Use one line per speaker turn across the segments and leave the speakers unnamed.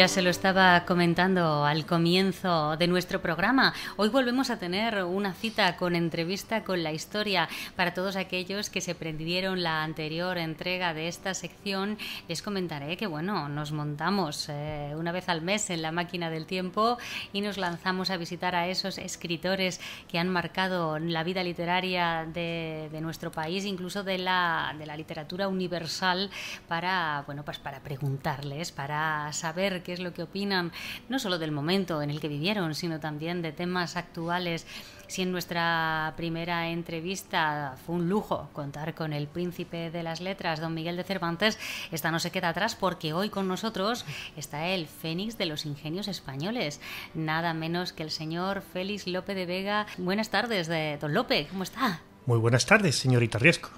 Ya se lo estaba comentando al comienzo de nuestro programa. Hoy volvemos a tener una cita con entrevista con la historia. Para todos aquellos que se prendieron la anterior entrega de esta sección, les comentaré que bueno, nos montamos eh, una vez al mes en la máquina del tiempo y nos lanzamos a visitar a esos escritores que han marcado la vida literaria de, nuestro país, incluso de la, de la literatura universal, para, bueno, pues para preguntarles, para saber qué es lo que opinan, no solo del momento en el que vivieron, sino también de temas actuales. Si en nuestra primera entrevista fue un lujo contar con el príncipe de las letras, don Miguel de Cervantes, esta no se queda atrás porque hoy con nosotros está el fénix de los ingenios españoles, nada menos que el señor Félix López de Vega. Buenas tardes, de don López, ¿cómo está?
Muy buenas tardes, señorita Riesco.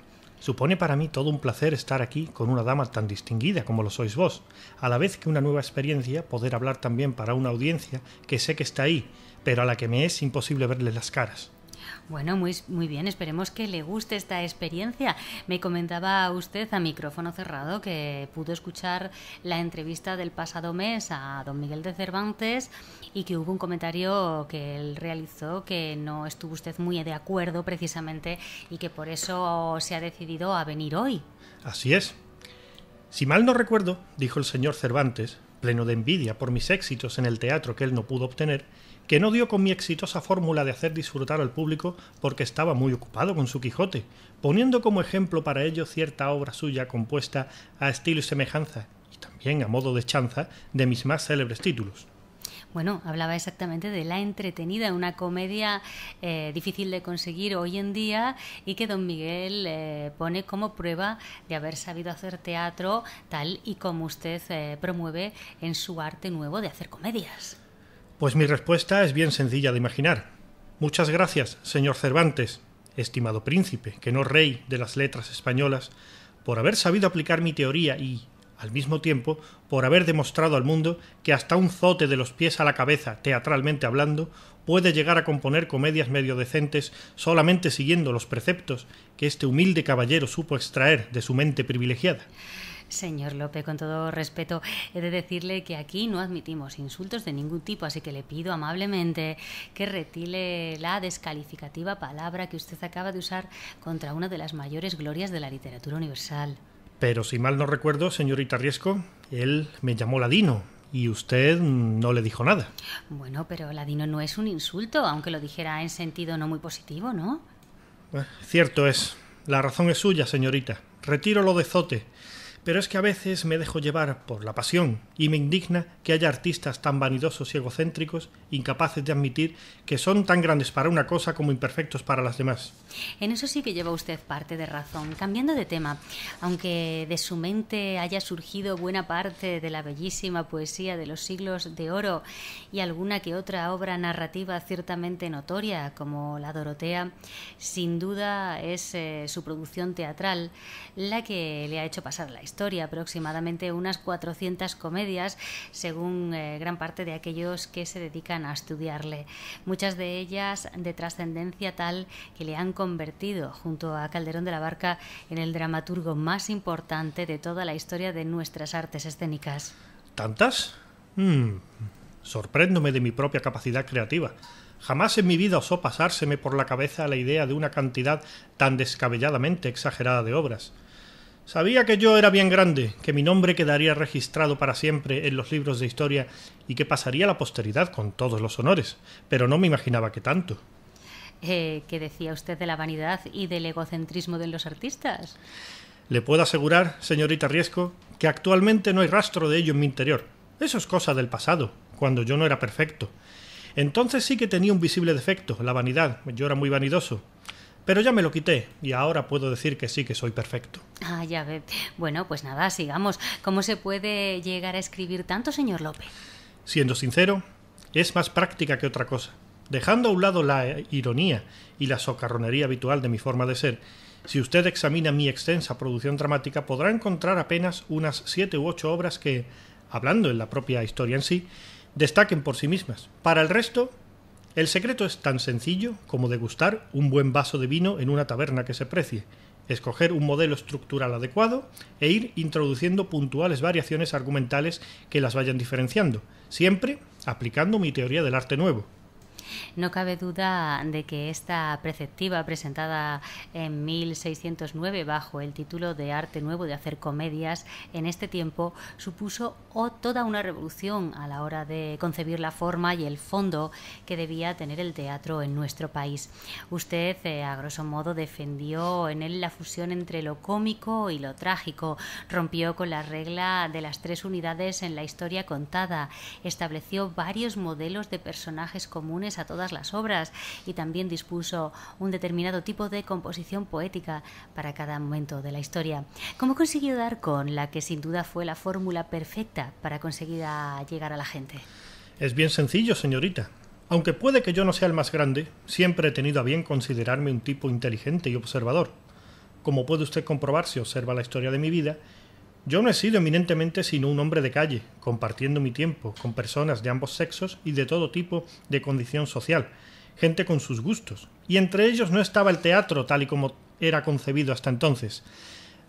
Supone para mí todo un placer estar aquí con una dama tan distinguida como lo sois vos, a la vez que una nueva experiencia poder hablar también para una audiencia que sé que está ahí, pero a la que me es imposible verle las caras.
Bueno, muy, muy bien, esperemos que le guste esta experiencia. Me comentaba usted a micrófono cerrado que pudo escuchar la entrevista del pasado mes a don Miguel de Cervantes y que hubo un comentario que él realizó que no estuvo usted muy de acuerdo precisamente y que por eso se ha decidido a venir
hoy. Así es. Si mal no recuerdo, dijo el señor Cervantes, pleno de envidia por mis éxitos en el teatro que él no pudo obtener, que no dio con mi exitosa fórmula de hacer disfrutar al público porque estaba muy ocupado con su Quijote, poniendo como ejemplo para ello cierta obra suya compuesta a estilo y semejanza, y también a modo de chanza, de mis más célebres títulos.
Bueno, hablaba exactamente de La Entretenida, una comedia eh, difícil de conseguir hoy en día y que don Miguel eh, pone como prueba de haber sabido hacer teatro tal y como usted eh, promueve en su arte nuevo de hacer comedias.
Pues mi respuesta es bien sencilla de imaginar. Muchas gracias, señor Cervantes, estimado príncipe, que no rey de las letras españolas, por haber sabido aplicar mi teoría y, al mismo tiempo, por haber demostrado al mundo que hasta un zote de los pies a la cabeza, teatralmente hablando, puede llegar a componer comedias medio decentes solamente siguiendo los preceptos que este humilde caballero supo extraer de su mente privilegiada.
Señor Lope, con todo respeto, he de decirle que aquí no admitimos insultos de ningún tipo, así que le pido amablemente que retire la descalificativa palabra que usted acaba de usar contra una de las mayores glorias de la literatura universal.
Pero si mal no recuerdo, señorita Riesco, él me llamó ladino y usted no le dijo nada.
Bueno, pero ladino no es un insulto, aunque lo dijera en sentido no muy positivo, ¿no?
Ah, cierto es. La razón es suya, señorita. Retiro lo de Zote pero es que a veces me dejo llevar por la pasión y me indigna que haya artistas tan vanidosos y egocéntricos incapaces de admitir que son tan grandes para una cosa como imperfectos para las demás.
En eso sí que lleva usted parte de razón. Cambiando de tema, aunque de su mente haya surgido buena parte de la bellísima poesía de los siglos de oro y alguna que otra obra narrativa ciertamente notoria como La Dorotea, sin duda es eh, su producción teatral la que le ha hecho pasar la historia historia, aproximadamente unas 400 comedias, según eh, gran parte de aquellos que se dedican a estudiarle. Muchas de ellas de trascendencia tal que le han convertido, junto a Calderón de la Barca, en el dramaturgo más importante de toda la historia de nuestras artes escénicas.
¿Tantas? Hmm, sorpréndome de mi propia capacidad creativa. Jamás en mi vida osó pasárseme por la cabeza la idea de una cantidad tan descabelladamente exagerada de obras. Sabía que yo era bien grande, que mi nombre quedaría registrado para siempre en los libros de historia y que pasaría a la posteridad con todos los honores, pero no me imaginaba que tanto.
Eh, ¿Qué decía usted de la vanidad y del egocentrismo de los artistas?
Le puedo asegurar, señorita Riesco, que actualmente no hay rastro de ello en mi interior. Eso es cosa del pasado, cuando yo no era perfecto. Entonces sí que tenía un visible defecto, la vanidad. Yo era muy vanidoso, pero ya me lo quité y ahora puedo decir que sí que soy perfecto.
Ah, ya ve. Bueno, pues nada, sigamos. ¿Cómo se puede llegar a escribir tanto, señor
López? Siendo sincero, es más práctica que otra cosa. Dejando a un lado la ironía y la socarronería habitual de mi forma de ser, si usted examina mi extensa producción dramática podrá encontrar apenas unas siete u ocho obras que, hablando en la propia historia en sí, destaquen por sí mismas. Para el resto, el secreto es tan sencillo como degustar un buen vaso de vino en una taberna que se precie, escoger un modelo estructural adecuado e ir introduciendo puntuales variaciones argumentales que las vayan diferenciando, siempre aplicando mi teoría del arte nuevo,
no cabe duda de que esta preceptiva presentada en 1609 bajo el título de Arte Nuevo de hacer comedias en este tiempo supuso oh, toda una revolución a la hora de concebir la forma y el fondo que debía tener el teatro en nuestro país. Usted, eh, a grosso modo, defendió en él la fusión entre lo cómico y lo trágico, rompió con la regla de las tres unidades en la historia contada, estableció varios modelos de personajes comunes a todas las obras y también dispuso un determinado tipo de composición poética para cada momento de la historia. ¿Cómo consiguió dar con la que sin duda fue la fórmula perfecta para conseguir llegar a la gente?
Es bien sencillo, señorita. Aunque puede que yo no sea el más grande, siempre he tenido a bien considerarme un tipo inteligente y observador. Como puede usted comprobar si observa la historia de mi vida, yo no he sido eminentemente sino un hombre de calle, compartiendo mi tiempo con personas de ambos sexos y de todo tipo de condición social, gente con sus gustos, y entre ellos no estaba el teatro tal y como era concebido hasta entonces.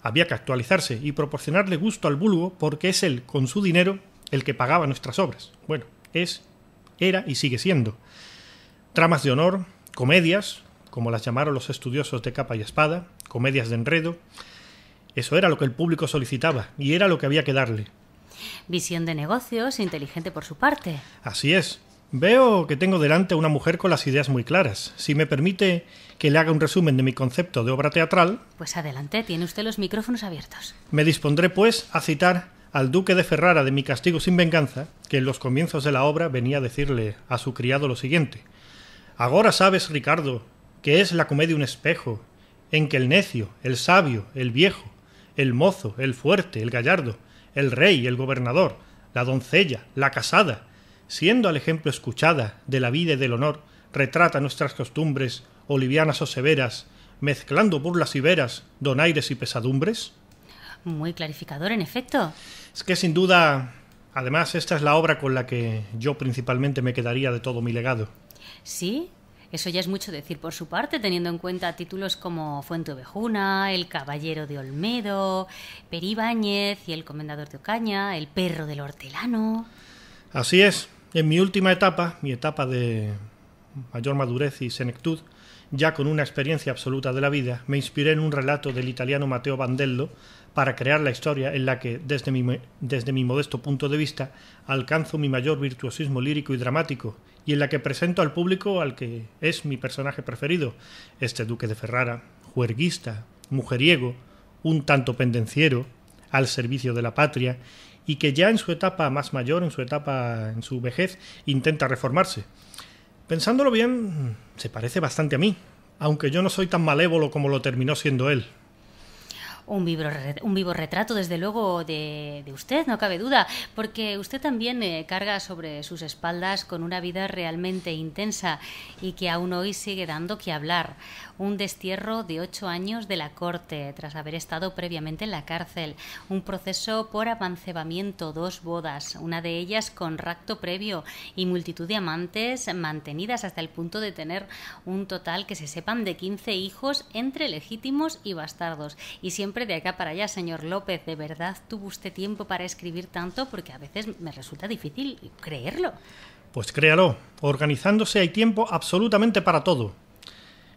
Había que actualizarse y proporcionarle gusto al vulgo porque es él, con su dinero, el que pagaba nuestras obras. Bueno, es, era y sigue siendo. Tramas de honor, comedias, como las llamaron los estudiosos de capa y espada, comedias de enredo, eso era lo que el público solicitaba y era lo que había que darle.
Visión de negocios, inteligente por su parte.
Así es. Veo que tengo delante a una mujer con las ideas muy claras. Si me permite que le haga un resumen de mi concepto de obra teatral.
Pues adelante, tiene usted los micrófonos abiertos.
Me dispondré, pues, a citar al duque de Ferrara de Mi castigo sin venganza, que en los comienzos de la obra venía a decirle a su criado lo siguiente. ahora sabes, Ricardo, que es la comedia un espejo, en que el necio, el sabio, el viejo, el mozo, el fuerte, el gallardo, el rey, el gobernador, la doncella, la casada, siendo al ejemplo escuchada de la vida y del honor, retrata nuestras costumbres, olivianas o severas, mezclando burlas y veras, donaires y pesadumbres?
Muy clarificador, en efecto.
Es que sin duda, además, esta es la obra con la que yo principalmente me quedaría de todo mi legado.
¿Sí? Eso ya es mucho decir por su parte, teniendo en cuenta títulos como Fuente Ovejuna, El Caballero de Olmedo, Peribáñez y El Comendador de Ocaña, El Perro del Hortelano.
Así es, en mi última etapa, mi etapa de mayor madurez y senectud, ya con una experiencia absoluta de la vida, me inspiré en un relato del italiano Matteo Bandello para crear la historia en la que, desde mi, desde mi modesto punto de vista, alcanzo mi mayor virtuosismo lírico y dramático, y en la que presento al público al que es mi personaje preferido, este duque de Ferrara, juerguista, mujeriego, un tanto pendenciero, al servicio de la patria, y que ya en su etapa más mayor, en su etapa en su vejez, intenta reformarse Pensándolo bien, se parece bastante a mí, aunque yo no soy tan malévolo como lo terminó siendo él un
vivo, un vivo retrato, desde luego, de, usted, no cabe duda, porque usted también eh, carga sobre sus espaldas con una vida realmente intensa y que aún hoy sigue dando que hablar. Un destierro de ocho años de la corte, tras haber estado previamente en la cárcel. Un proceso por avancebamiento dos bodas, una de ellas con racto previo y multitud de amantes mantenidas hasta el punto de tener un total que se sepan de 15 hijos entre legítimos y bastardos. Y de acá para allá, señor López. ¿De verdad tuvo usted tiempo para escribir tanto? Porque a veces me resulta difícil creerlo.
Pues créalo, organizándose hay tiempo absolutamente para todo.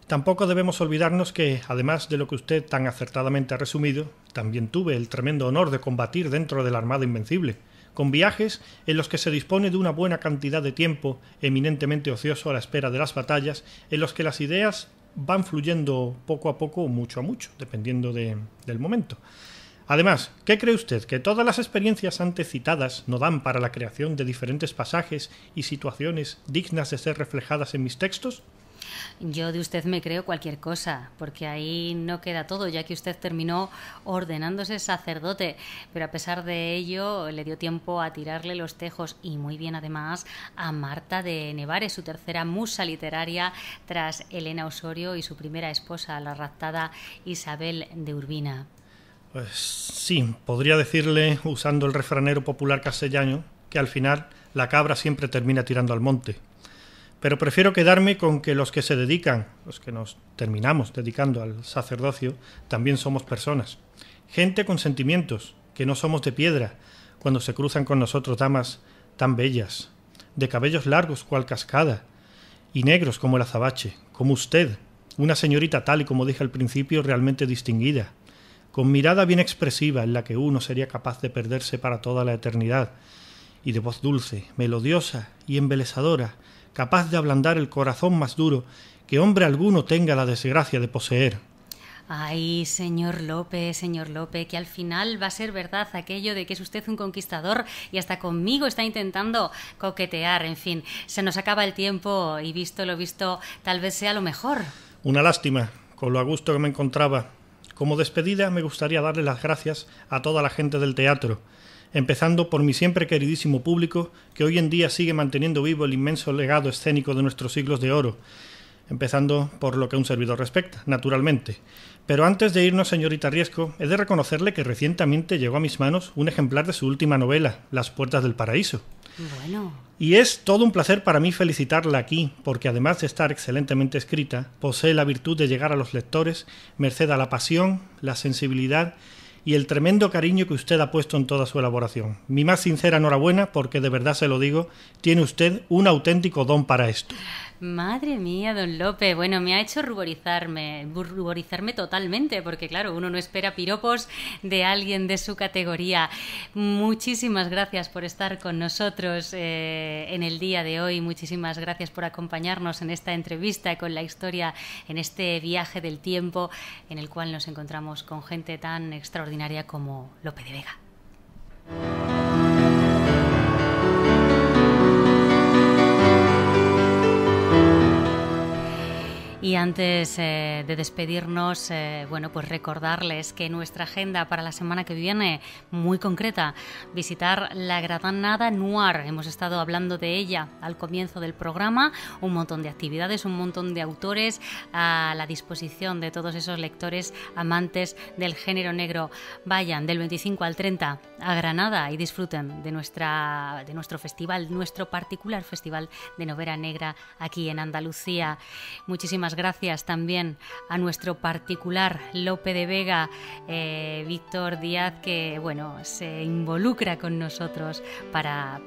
Tampoco debemos olvidarnos que, además de lo que usted tan acertadamente ha resumido, también tuve el tremendo honor de combatir dentro de la Armada Invencible, con viajes en los que se dispone de una buena cantidad de tiempo eminentemente ocioso a la espera de las batallas, en los que las ideas van fluyendo poco a poco o mucho a mucho, dependiendo del momento. Además, ¿qué cree usted? ¿Que todas las experiencias antes citadas no dan para la creación de diferentes pasajes y situaciones dignas de ser reflejadas en mis textos?
Yo de usted me creo cualquier cosa, porque ahí no queda todo, ya que usted terminó ordenándose sacerdote, pero a pesar de ello le dio tiempo a tirarle los tejos y muy bien además a Marta de Nevares, su tercera musa literaria tras Elena Osorio y su primera esposa, la raptada Isabel de Urbina.
Pues sí, podría decirle, usando el refranero popular castellano, que al final la cabra siempre termina tirando al monte pero prefiero quedarme con que los que se dedican, los que nos terminamos dedicando al sacerdocio, también somos personas. Gente con sentimientos, que no somos de piedra, cuando se cruzan con nosotros damas tan bellas, de cabellos largos cual cascada, y negros como el azabache, como usted, una señorita tal y como dije al principio, realmente distinguida, con mirada bien expresiva en la que uno sería capaz de perderse para toda la eternidad, y de voz dulce, melodiosa y embelesadora, capaz de ablandar el corazón más duro que hombre alguno tenga la desgracia de poseer.
Ay, señor Lope, señor Lope, que al final va a ser verdad aquello de que es usted un conquistador y hasta conmigo está intentando coquetear. En fin, se nos acaba el tiempo y visto lo visto, tal vez sea lo mejor.
Una lástima, con lo a gusto que me encontraba. Como despedida me gustaría darle las gracias a toda la gente del teatro, empezando por mi siempre queridísimo público que hoy en día sigue manteniendo vivo el inmenso legado escénico de nuestros siglos de oro, empezando por lo que un servidor respecta, naturalmente. Pero antes de irnos, señorita Riesco, he de reconocerle que recientemente llegó a mis manos un ejemplar de su última novela, Las Puertas del Paraíso. Y es todo un placer para mí felicitarla aquí, porque además de estar excelentemente escrita, posee la virtud de llegar a los lectores, merced a la pasión, la sensibilidad y el tremendo cariño que usted ha puesto en toda su elaboración. Mi más sincera enhorabuena, porque de verdad se lo digo, tiene usted un auténtico don para esto.
Madre mía, don López. Bueno, me ha hecho ruborizarme, ruborizarme totalmente, porque claro, uno no espera piropos de alguien de su categoría. Muchísimas gracias por estar con nosotros eh, en el día de hoy. Muchísimas gracias por acompañarnos en esta entrevista con la historia, en este viaje del tiempo en el cual nos encontramos con gente tan extraordinaria como Lope de Vega. Y antes eh, de despedirnos, eh, bueno, pues recordarles que nuestra agenda para la semana que viene, muy concreta, visitar la Granada Noir. Hemos estado hablando de ella al comienzo del programa, un montón de actividades, un montón de autores a la disposición de todos esos lectores amantes del género negro. Vayan del 25 al 30 a Granada y disfruten de, nuestra, de nuestro festival, nuestro particular festival de novela negra aquí en Andalucía. Muchísimas gracias también a nuestro particular Lope de Vega, eh, Víctor Díaz, que bueno, se involucra con nosotros para,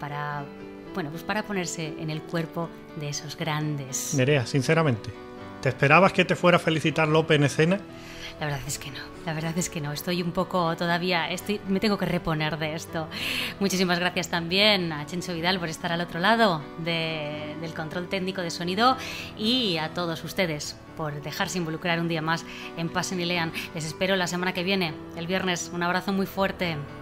bueno, pues para ponerse en el cuerpo de esos grandes.
Nerea, sinceramente, ¿te esperabas que te fuera a felicitar Lope en escena?
La verdad es que no, la verdad es que no. Estoy un poco todavía, estoy, me tengo que reponer de esto. Muchísimas gracias también a Chencho Vidal por estar al otro lado del control técnico de sonido y a todos ustedes por dejarse involucrar un día más en Pasen y Lean. Les espero la semana que viene, el viernes. Un abrazo muy fuerte.